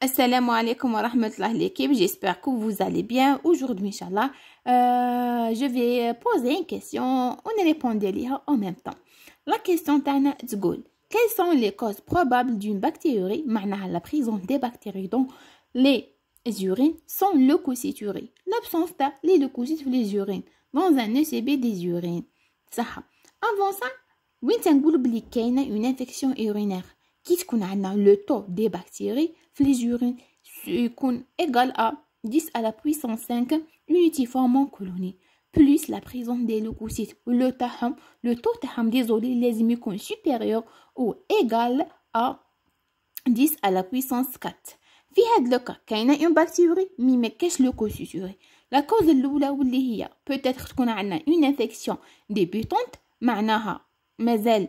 Assalamu alaikum wa rahmatullah l'équipe, j'espère que vous allez bien. Aujourd'hui, Inch'Allah, euh, je vais poser une question, on répond en même temps. La question Tana quelles sont les causes probables d'une bactérie, à la présence des bactéries dont les urines sont leucocyturées, l'absence de les leucocytes les urines, dans un ECB des urines. Avant ça, y a une infection urinaire. Qu'est-ce qu'on a le taux des bactéries les ce qu'on égale à 10 à la puissance 5 en colonie plus la présence des leucocytes. Le, taham, le taux taham, désolé, les immucons supérieurs ou égal à 10 à la puissance 4. في هاد لوكا كاينه اون بكتيري مي ما كاش لوكو سوسوري لا كوز الاولى واللي هي être qu'on a une infection débutante, معناها مازال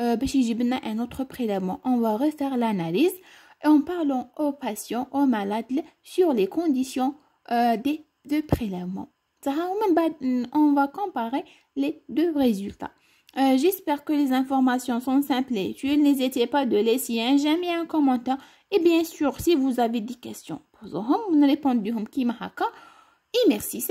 Euh, ben, un autre un on va refaire l'analyse en parlant aux patients aux malades sur les conditions euh, des deux prélèvements mm, on va comparer les deux résultats euh, J'espère que les informations sont simples et vous N'hésitez pas de laisser un j'aime et un commentaire. Et bien sûr, si vous avez des questions, posez-les. Nous Et merci,